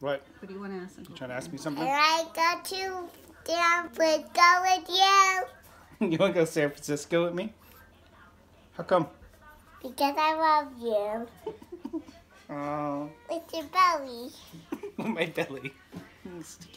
What? What do you want to ask? You trying to ask me something? I got to San Francisco with you. you want to go to San Francisco with me? How come? Because I love you. Oh. With your belly. my belly. Thanks,